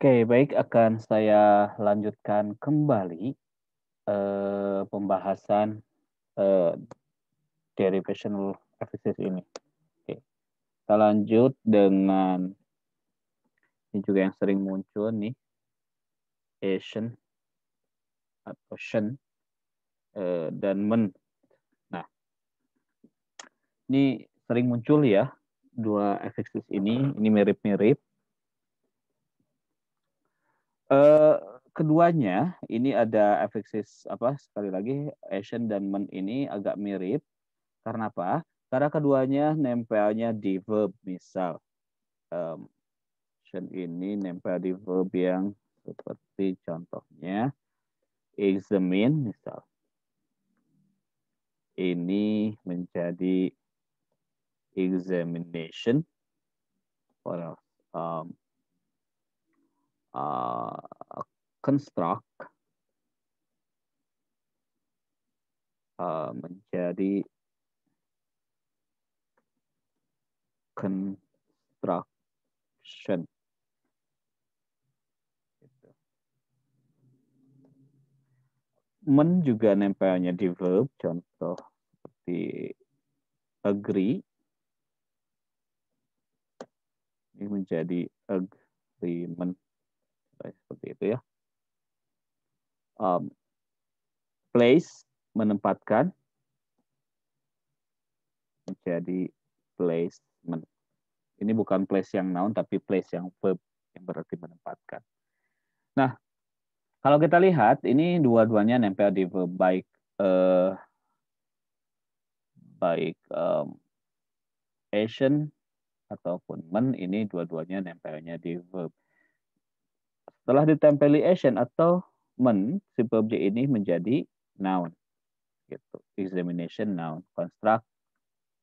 Oke, baik akan saya lanjutkan kembali eh, pembahasan eh, derivational efficiency ini. Oke. Kita lanjut dengan ini juga yang sering muncul nih, Asian atau Shen eh, dan Men. Nah, ini sering muncul ya dua efisiensi ini, ini mirip-mirip Uh, keduanya ini ada efeksis apa sekali lagi Asian dan men ini agak mirip. Karena apa? Karena keduanya nempelnya di verb misal. Um, Asian ini nempel di verb yang seperti contohnya examine misal. Ini menjadi examination. What Um, Uh, construct uh, menjadi construction. Men juga nempelnya di verb, contoh seperti agree. Ini menjadi agreement. Contohnya seperti itu ya. Um, place menempatkan menjadi place. Ini bukan place yang noun tapi place yang verb yang berarti menempatkan. Nah, kalau kita lihat ini dua-duanya nempel di verb baik eh, baik um, action ataupun men ini dua-duanya nempelnya di verb. Setelah ditempeli action atau men, si objek ini menjadi noun. Gitu. Examination noun. Construct.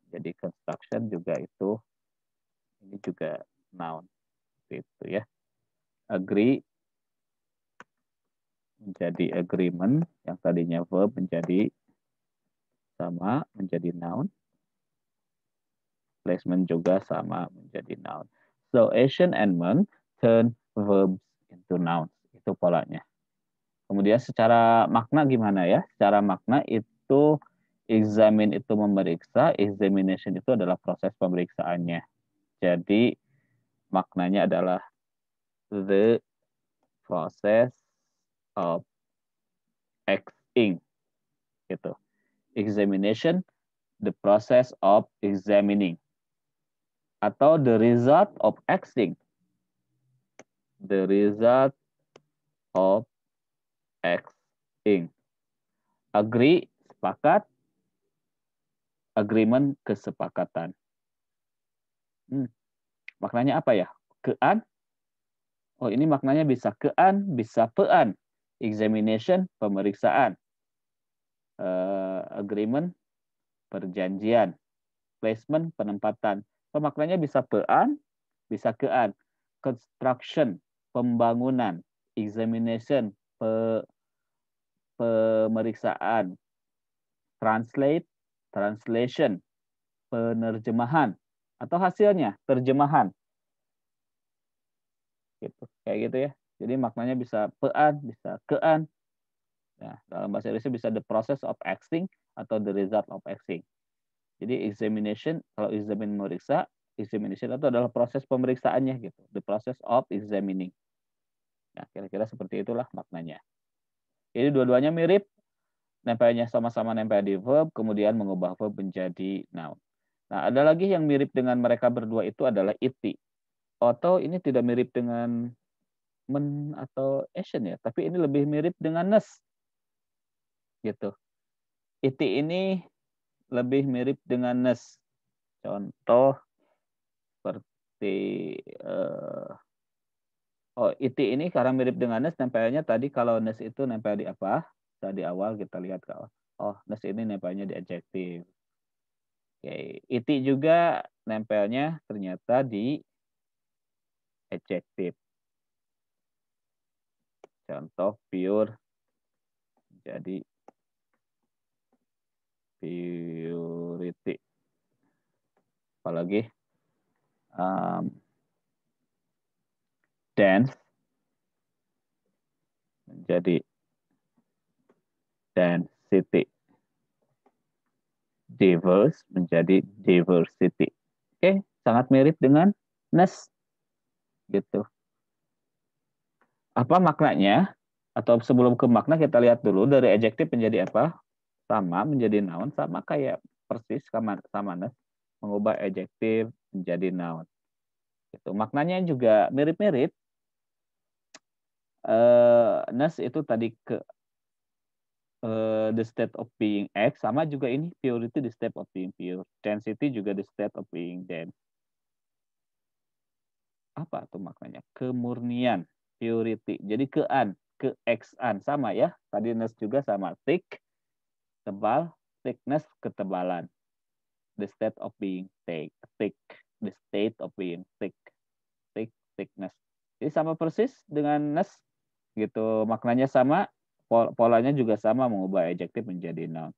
Jadi construction juga itu ini juga noun. Gitu ya. Agree menjadi agreement yang tadinya verb menjadi sama menjadi noun. Placement juga sama menjadi noun. So action and men turn verbs itu noun itu polanya. Kemudian secara makna gimana ya? Secara makna itu examine itu memeriksa, examination itu adalah proses pemeriksaannya. Jadi maknanya adalah the process of acting itu Examination the process of examining atau the result of acting the result of X Agree, sepakat. Agreement, kesepakatan. Hmm. Maknanya apa ya? Kean? Oh, ini maknanya bisa kean, bisa pean. Examination, pemeriksaan. Uh, agreement, perjanjian. Placement, penempatan. So, maknanya bisa pean, bisa kean. Construction, pembangunan, examination, pe, pemeriksaan, translate, translation, penerjemahan, atau hasilnya terjemahan. Gitu, kayak gitu ya. Jadi maknanya bisa pean, bisa kean. Ya, dalam bahasa Indonesia bisa the process of acting atau the result of acting. Jadi examination, kalau examine meriksa, examination itu adalah proses pemeriksaannya gitu, the process of examining. Ya, kira-kira seperti itulah maknanya. Jadi dua-duanya mirip, nempelnya sama-sama nempel di verb, kemudian mengubah verb menjadi noun. Nah, ada lagi yang mirip dengan mereka berdua itu adalah iti. Atau ini tidak mirip dengan men atau action ya, tapi ini lebih mirip dengan nes. Gitu. Iti ini lebih mirip dengan nes. Contoh seperti uh, Oh, iti ini karena mirip dengan nes, nempelnya tadi kalau nes itu nempel di apa? Tadi awal kita lihat kalau oh nes ini nempelnya di adjektif. Oke, okay. iti juga nempelnya ternyata di adjektif. Contoh pure jadi purity. Apalagi um, dance menjadi density. Diverse menjadi diversity. Oke, okay? sangat mirip dengan ness. Gitu. Apa maknanya? Atau sebelum ke makna kita lihat dulu dari adjective menjadi apa? Sama menjadi noun sama kayak persis sama sama ness mengubah adjective menjadi noun. Gitu. Maknanya juga mirip-mirip uh, nas itu tadi ke uh, the state of being X sama juga ini purity the state of being pure density juga the state of being dense apa tuh maknanya kemurnian purity jadi kean ke X-an sama ya tadi nas juga sama thick tebal thickness ketebalan the state of being thick thick the state of being thick thick thickness jadi sama persis dengan nas gitu maknanya sama pol polanya juga sama mengubah adjektif menjadi noun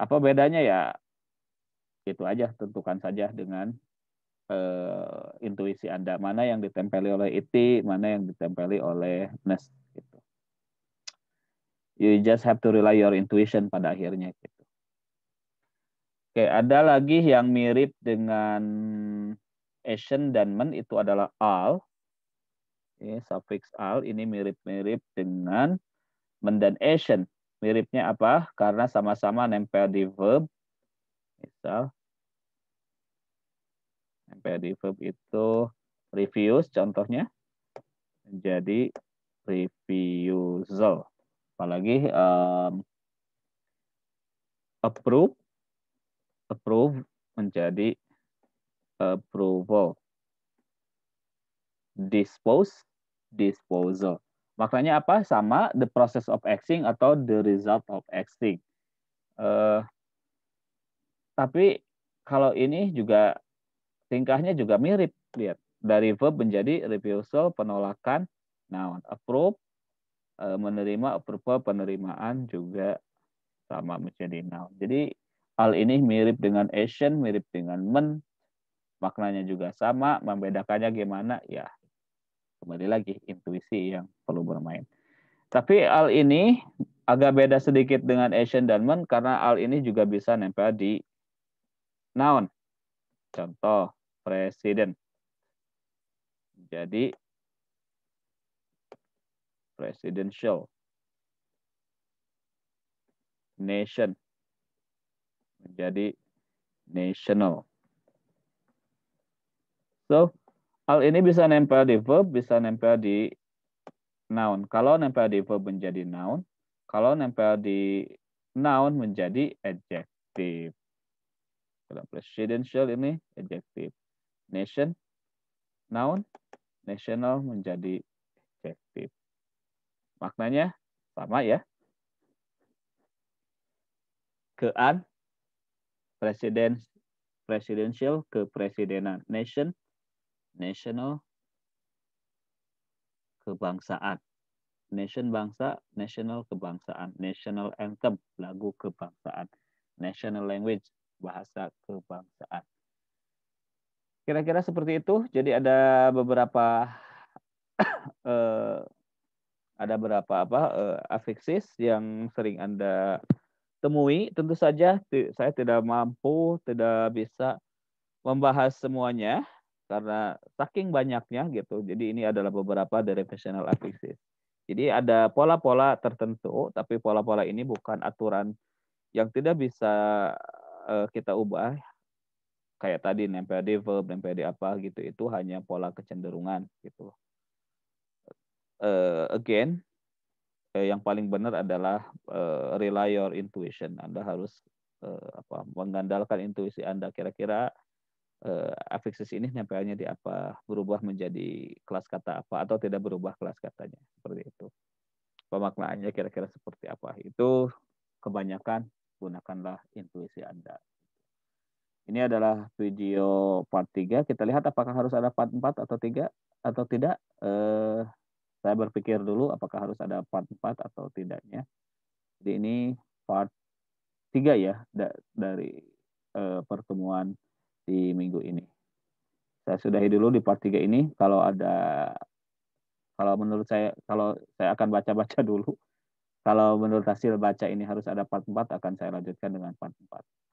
apa bedanya ya itu aja tentukan saja dengan eh, intuisi anda mana yang ditempeli oleh iti e mana yang ditempeli oleh nest gitu you just have to rely your intuition pada akhirnya gitu oke ada lagi yang mirip dengan asian dan men itu adalah all ya, suffix al ini mirip-mirip dengan mendanation Miripnya apa? Karena sama-sama nempel di verb. Misal, nempel di verb itu reviews contohnya. Jadi refusal. Apalagi um, approve, approve menjadi approval dispose, disposal. Maknanya apa? Sama the process of acting atau the result of acting. Uh, tapi kalau ini juga tingkahnya juga mirip lihat dari verb menjadi refusal penolakan noun approve uh, menerima approve penerimaan juga sama menjadi noun. Jadi hal ini mirip dengan action, mirip dengan men, maknanya juga sama, membedakannya gimana? Ya, kembali lagi intuisi yang perlu bermain. Tapi al ini agak beda sedikit dengan Asian dan men karena al ini juga bisa nempel di noun. Contoh presiden. Jadi presidential nation menjadi national. So Hal ini bisa nempel di verb, bisa nempel di noun. Kalau nempel di verb menjadi noun, kalau nempel di noun menjadi adjective. Kalau presidential ini adjective. Nation, noun, national menjadi adjective. Maknanya sama ya. Kean, presiden, presidential, kepresidenan, nation, national kebangsaan. Nation bangsa, national kebangsaan, national anthem, lagu kebangsaan, national language, bahasa kebangsaan. Kira-kira seperti itu. Jadi ada beberapa eh, ada beberapa apa eh, afiksis yang sering Anda temui. Tentu saja saya tidak mampu, tidak bisa membahas semuanya karena saking banyaknya gitu. Jadi ini adalah beberapa derivational affixes. Jadi ada pola-pola tertentu, tapi pola-pola ini bukan aturan yang tidak bisa eh, kita ubah. Kayak tadi nempel di verb, nempel di apa gitu, itu hanya pola kecenderungan gitu. Uh, again, uh, yang paling benar adalah uh, rely your intuition. Anda harus uh, apa mengandalkan intuisi Anda kira-kira uh, eh, afiksis ini nempelnya di apa, berubah menjadi kelas kata apa, atau tidak berubah kelas katanya. Seperti itu. Pemaknaannya kira-kira seperti apa. Itu kebanyakan gunakanlah intuisi Anda. Ini adalah video part 3. Kita lihat apakah harus ada part 4 atau 3 atau tidak. Eh, saya berpikir dulu apakah harus ada part 4 atau tidaknya. Jadi ini part 3 ya dari eh, pertemuan di minggu ini. Saya sudahi dulu di part 3 ini. Kalau ada kalau menurut saya kalau saya akan baca-baca dulu. Kalau menurut hasil baca ini harus ada part 4 akan saya lanjutkan dengan part 4.